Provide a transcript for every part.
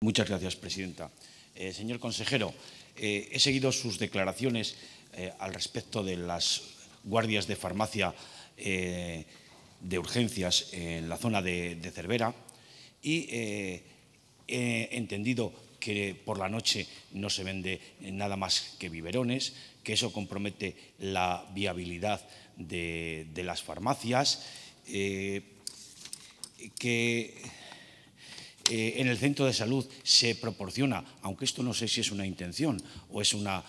Muchas gracias, presidenta. Eh, señor consejero, eh, he seguido sus declaraciones eh, al respecto de las guardias de farmacia de urgencias en la zona de, Cervera y he entendido que por la noche no se vende nada más que biberones, que eso compromete la viabilidad de, de las farmacias, que eh, en el centro de salud se proporciona, aunque esto no sé si es una intención o es una,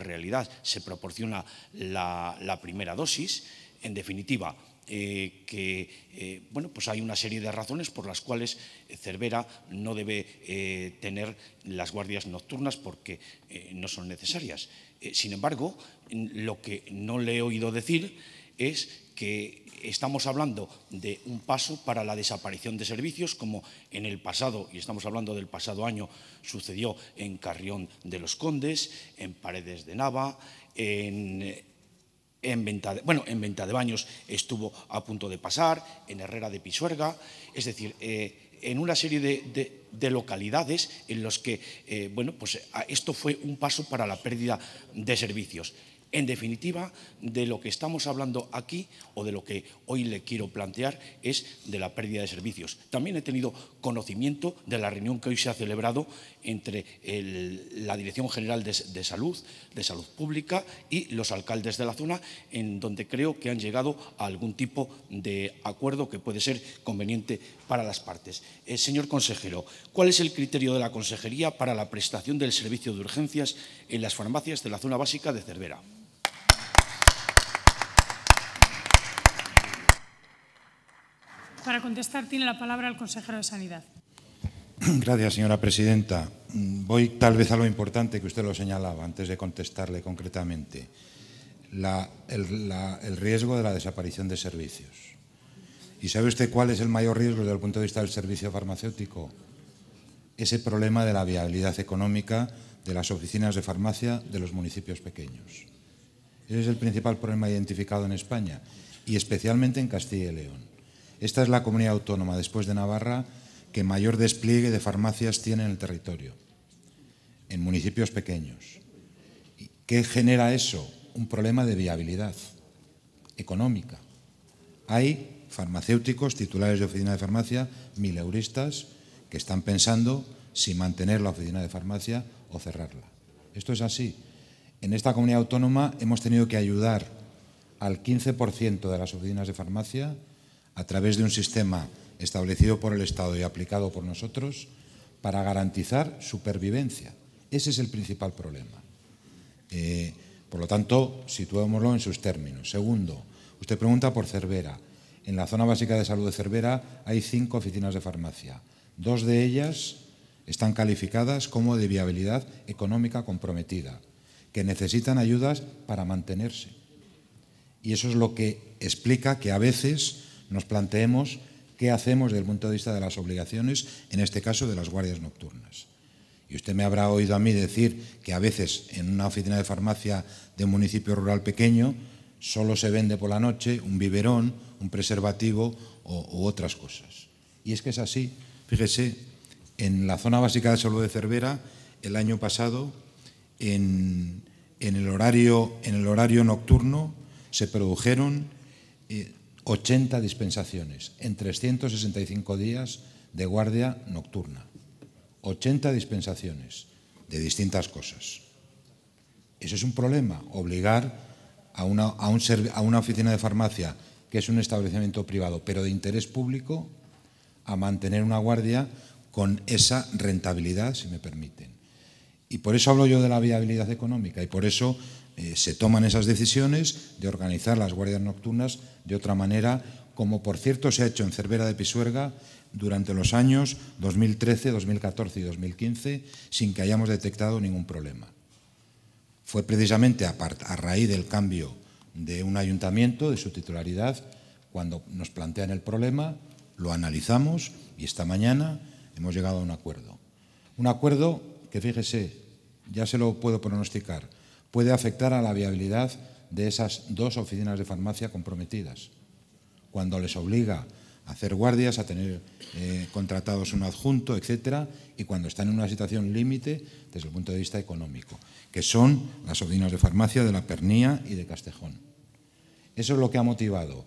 realidad, se proporciona la, primera dosis. En definitiva, eh, que eh, bueno, pues hay una serie de razones por las cuales Cervera no debe tener las guardias nocturnas porque no son necesarias. sin embargo, lo que no le he oído decir es que estamos hablando de un paso para la desaparición de servicios, como en el pasado, y estamos hablando del pasado año, sucedió en Carrión de los Condes, en Paredes de Nava, en, venta, de, bueno, en venta de baños estuvo a punto de pasar, en Herrera de Pisuerga, es decir, eh, en una serie de, localidades en las que eh, bueno, pues esto fue un paso para la pérdida de servicios. En definitiva, de lo que estamos hablando aquí o de lo que hoy le quiero plantear es de la pérdida de servicios. También he tenido conocimiento de la reunión que hoy se ha celebrado entre la Dirección General de, Salud, de Salud Pública y los alcaldes de la zona, en donde creo que han llegado a algún tipo de acuerdo que puede ser conveniente para las partes. Eh, señor consejero, ¿cuál es el criterio de la consejería para la prestación del servicio de urgencias en las farmacias de la zona básica de Cervera? Para contestar tiene la palabra el consejero de Sanidad. Gracias, señora presidenta. Voy tal vez a lo importante que usted lo señalaba antes de contestarle concretamente. el riesgo de la desaparición de servicios. ¿Y sabe usted cuál es el mayor riesgo desde el punto de vista del servicio farmacéutico? Ese problema de la viabilidad económica de las oficinas de farmacia de los municipios pequeños. Ese es el principal problema identificado en España y especialmente en Castilla y León. Esta es la comunidad autónoma, después de Navarra, que mayor despliegue de farmacias tiene en el territorio, en municipios pequeños. ¿Qué genera eso? Un problema de viabilidad económica. Hay farmacéuticos, titulares de oficina de farmacia, mileuristas, que están pensando si mantener la oficina de farmacia o cerrarla. Esto es así. En esta comunidad autónoma hemos tenido que ayudar al 15% de las oficinas de farmacia a través de un sistema establecido por el Estado y aplicado por nosotros para garantizar supervivencia. Ese es el principal problema. Eh, por lo tanto, situémoslo en sus términos. Segundo, usted pregunta por Cervera. En la zona básica de salud de Cervera hay cinco oficinas de farmacia. Dos de ellas están calificadas como de viabilidad económica comprometida, que necesitan ayudas para mantenerse. Y eso es lo que explica que a veces nos planteemos qué hacemos desde el punto de vista de las obligaciones, en este caso de las guardias nocturnas. Y usted me habrá oído a mí decir que a veces en una oficina de farmacia de un municipio rural pequeño solo se vende por la noche un biberón, un preservativo u otras cosas. Y es que es así. Fíjese, en la zona básica de salud de Cervera, el año pasado, en, el, horario, en el horario nocturno, se produjeron eh, 80 dispensaciones en 365 días de guardia nocturna. 80 dispensaciones de distintas cosas. Eso es un problema, obligar a una, a una oficina de farmacia, que es un establecimiento privado, pero de interés público, a mantener una guardia con esa rentabilidad, si me permiten. Y por eso hablo yo de la viabilidad económica y por eso eh, se toman esas decisiones de organizar las guardias nocturnas de otra manera, como por cierto se ha hecho en Cervera de Pisuerga durante los años 2013, 2014 y 2015, sin que hayamos detectado ningún problema. Fue precisamente a raíz del cambio de un ayuntamiento, de su titularidad, cuando nos plantean el problema, lo analizamos y esta mañana hemos llegado a un acuerdo. Un acuerdo que, fíjese, ya se lo puedo pronosticar, puede afectar a la viabilidad de esas dos oficinas de farmacia comprometidas, cuando les obliga a hacer guardias, a tener eh, contratados un adjunto, etcétera, y cuando están en una situación límite desde el punto de vista económico, que son las oficinas de farmacia de La Pernía y de Castejón. Eso es lo que ha motivado.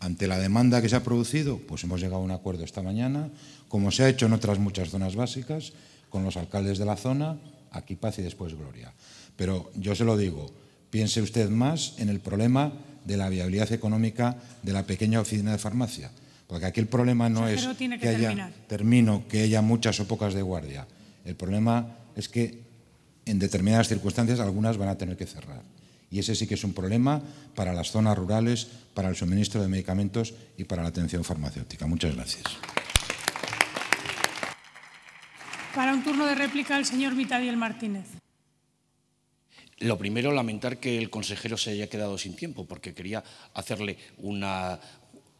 Ante la demanda que se ha producido, pues hemos llegado a un acuerdo esta mañana, como se ha hecho en otras muchas zonas básicas, con los alcaldes de la zona, aquí paz y después gloria. Pero yo se lo digo, piense usted más en el problema de la viabilidad económica de la pequeña oficina de farmacia. Porque aquí el problema no es que, haya, termino, que haya muchas o pocas de guardia. El problema es que en determinadas circunstancias algunas van a tener que cerrar. Y ese sí que es un problema para las zonas rurales, para el suministro de medicamentos y para la atención farmacéutica. Muchas gracias. Para un turno de réplica, el señor Mitadiel Martínez. Lo primero, lamentar que el consejero se haya quedado sin tiempo, porque quería hacerle una,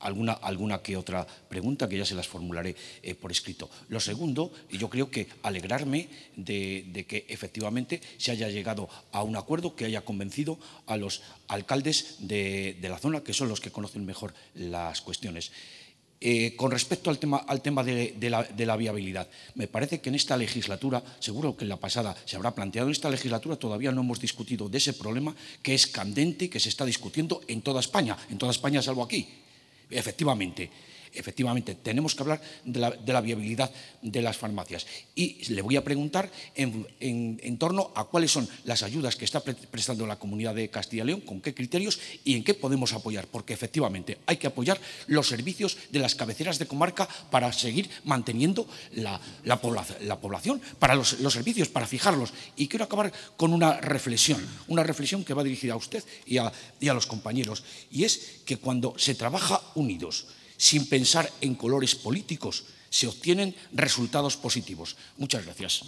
alguna, alguna que otra pregunta, que ya se las formularé eh, por escrito. Lo segundo, y yo creo que alegrarme de, que efectivamente se haya llegado a un acuerdo que haya convencido a los alcaldes de la zona, que son los que conocen mejor las cuestiones. Eh, con respecto al tema, al tema de, la, viabilidad, me parece que en esta legislatura, seguro que en la pasada se habrá planteado, en esta legislatura todavía no hemos discutido de ese problema que es candente, y que se está discutiendo en toda España, en toda España salvo aquí, efectivamente. Efectivamente, tenemos que hablar de la, viabilidad de las farmacias. Y le voy a preguntar en, torno a cuáles son las ayudas que está prestando la comunidad de Castilla y León, con qué criterios y en qué podemos apoyar, porque efectivamente hay que apoyar los servicios de las cabeceras de comarca para seguir manteniendo la, población, para los, servicios, para fijarlos. Y quiero acabar con una reflexión, una reflexión que va dirigida a usted y a, y a los compañeros, y es que cuando se trabaja unidos, sin pensar en colores políticos, se obtienen resultados positivos. Muchas gracias.